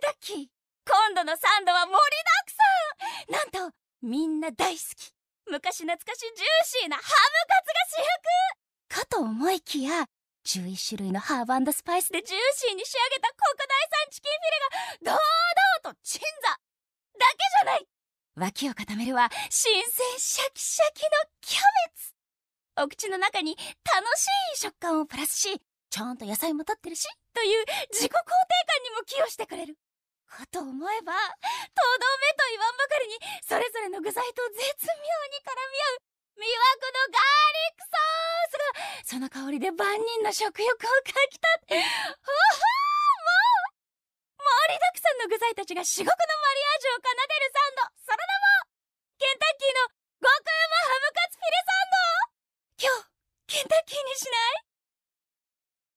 タッキー今度のサンドは盛りだくさんなんとみんな大好き昔懐かしジューシーなハムカツが主役かと思いきや11種類のハーブスパイスでジューシーに仕上げた国内産チキンフィレが堂々と鎮座だけじゃない脇を固めるは新鮮シャキシャキのキャベツお口の中に楽しい食感をプラスしちゃんと野菜も取ってるしという自己肯定感にも寄与してくれるかと思えばとどめと言わんばかりにそれぞれの具材と絶妙に絡み合う魅惑のガーリックソースがその香りで万人の食欲をかきたてほほもう盛りだくさんの具材たちが至極のマリアージュを奏でるサンドその名もケンタッキーの極うハムカツフィレサンド今日ケンタッキー